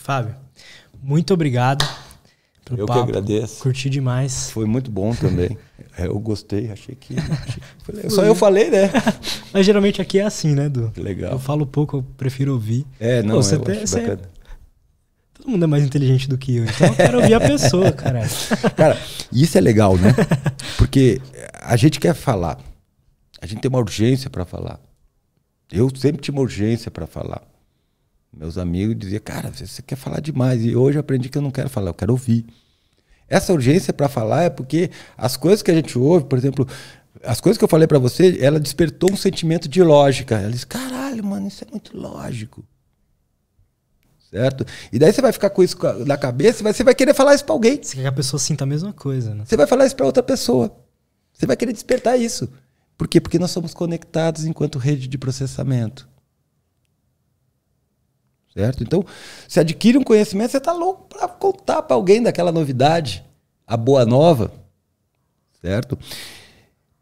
Fábio, muito obrigado. Pelo eu papo. que agradeço. Curti demais. Foi muito bom também. É, eu gostei, achei que. Achei... Só eu falei, né? Mas geralmente aqui é assim, né, Du? Legal. Eu falo pouco, eu prefiro ouvir. É, não, Pô, é, você eu até, você é... Todo mundo é mais inteligente do que eu, então eu quero ouvir a pessoa, cara. Cara, isso é legal, né? Porque a gente quer falar. A gente tem uma urgência para falar. Eu sempre tinha uma urgência para falar. Meus amigos diziam, cara, você quer falar demais. E hoje eu aprendi que eu não quero falar, eu quero ouvir. Essa urgência para falar é porque as coisas que a gente ouve, por exemplo, as coisas que eu falei para você, ela despertou um sentimento de lógica. Ela disse, caralho, mano, isso é muito lógico. Certo? E daí você vai ficar com isso na cabeça, você vai querer falar isso pra alguém. Você quer que a pessoa sinta a mesma coisa, né? Você vai falar isso pra outra pessoa. Você vai querer despertar isso. Por quê? Porque nós somos conectados enquanto rede de processamento certo? Então, se adquire um conhecimento, você está louco para contar para alguém daquela novidade, a boa nova, certo?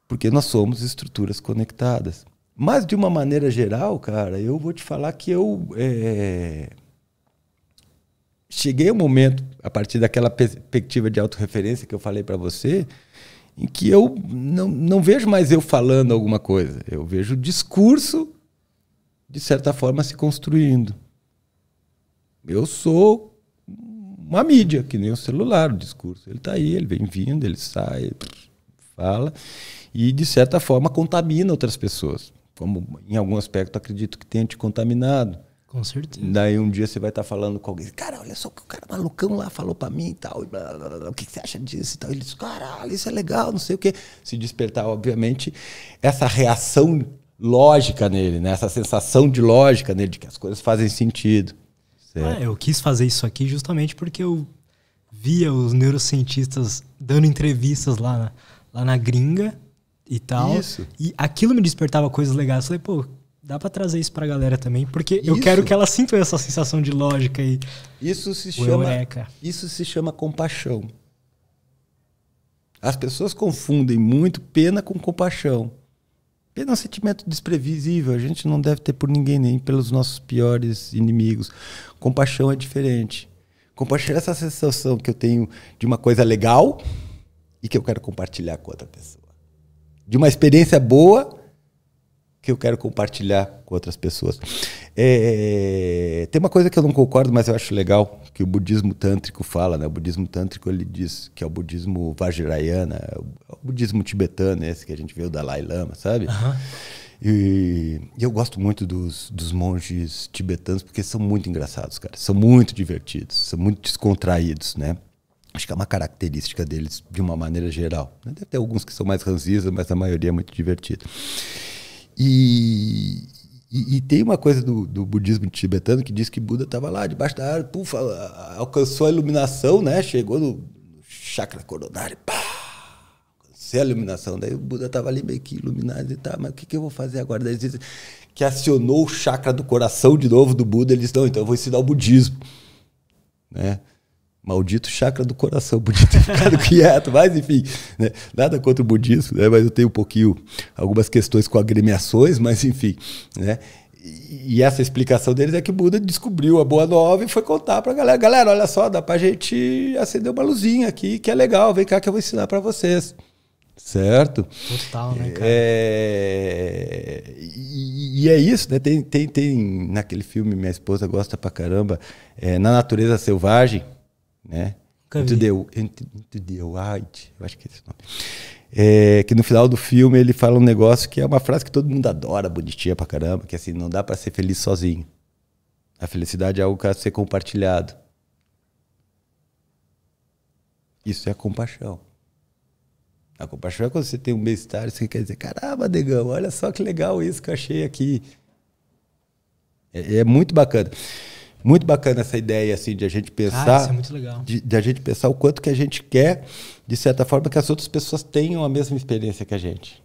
Porque nós somos estruturas conectadas. Mas, de uma maneira geral, cara, eu vou te falar que eu. É... Cheguei um momento, a partir daquela perspectiva de autorreferência que eu falei para você, em que eu não, não vejo mais eu falando alguma coisa. Eu vejo o discurso, de certa forma, se construindo eu sou uma mídia, que nem o celular, o discurso. Ele está aí, ele vem vindo, ele sai, fala, e de certa forma contamina outras pessoas. Como em algum aspecto acredito que tenha te contaminado. Com certeza. Daí um dia você vai estar tá falando com alguém, cara, olha só o que o cara malucão lá falou para mim e tal, e blá, blá, blá, o que, que você acha disso e tal. Ele diz, caralho, isso é legal, não sei o quê. Se despertar, obviamente, essa reação lógica nele, né? essa sensação de lógica nele, de que as coisas fazem sentido. É, certo. Ah, eu quis fazer isso aqui justamente porque eu via os neurocientistas dando entrevistas lá na, lá na gringa e tal. Isso. E aquilo me despertava coisas legais. Eu falei, pô, dá para trazer isso pra galera também, porque isso. eu quero que elas sinta essa sensação de lógica e Isso se chama Isso se chama compaixão. As pessoas confundem muito pena com compaixão. Pena é um sentimento desprevisível, a gente não deve ter por ninguém, nem pelos nossos piores inimigos. Compaixão é diferente. Compaixão é essa sensação que eu tenho de uma coisa legal e que eu quero compartilhar com outra pessoa. De uma experiência boa que eu quero compartilhar com outras pessoas. É, tem uma coisa que eu não concordo, mas eu acho legal, que o budismo tântrico fala, né? O budismo tântrico ele diz que é o budismo vajrayana, é é o budismo tibetano, esse que a gente vê o Dalai Lama, sabe? Uhum. E, e, eu gosto muito dos, dos monges tibetanos porque são muito engraçados, cara. São muito divertidos, são muito descontraídos, né? Acho que é uma característica deles de uma maneira geral. Né? Deve ter alguns que são mais ranzistas, mas a maioria é muito divertida. E, e, e, tem uma coisa do, do, budismo tibetano que diz que Buda estava lá debaixo da árvore, pufa, alcançou a iluminação, né? Chegou no chakra coronário, pá! Alcancei a iluminação. Daí o Buda estava ali meio que iluminado e tá, mas o que, que eu vou fazer agora? Daí dizem que acionou o chakra do coração de novo do Buda. Eles, não, então eu vou ensinar o budismo, né? Maldito chakra do coração, podia ter ficado quieto, mas enfim, né? nada contra o budismo, né? mas eu tenho um pouquinho, algumas questões com agremiações, mas enfim, né? E essa explicação deles é que o Buda descobriu a boa nova e foi contar para a galera. Galera, olha só, dá a gente acender uma luzinha aqui, que é legal, vem cá que eu vou ensinar para vocês. Certo? Total, né, cara? É... E, e, é isso, né? Tem, tem, tem naquele filme, minha esposa gosta pra caramba, é, Na Natureza Selvagem, né? Into the, into, into the eu acho que é esse nome. É, que no final do filme ele fala um negócio que é uma frase que todo mundo adora, bonitinha pra caramba, que é assim, não dá para ser feliz sozinho. A felicidade é algo que é ser compartilhado. Isso é a compaixão. A compaixão é quando você tem um bem-estar, você quer dizer, caramba, negão, olha só que legal isso que eu achei aqui. é, é muito bacana. Muito bacana essa ideia assim de a gente pensar, ah, isso é muito legal. De, de, a gente pensar o quanto que a gente quer, de certa forma, que as outras pessoas tenham a mesma experiência que a gente.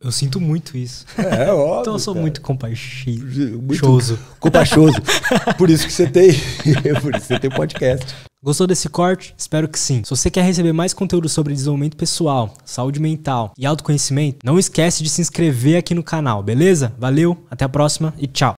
Eu sinto muito isso. É, é óbvio. então eu sou cara. muito compaixoso. Compaixoso. Por isso que você tem, por isso que você tem podcast. Gostou desse corte? Espero que sim. Se você quer receber mais conteúdo sobre desenvolvimento pessoal, saúde mental e autoconhecimento, não esquece de se inscrever aqui no canal, beleza? Valeu, até a próxima e tchau.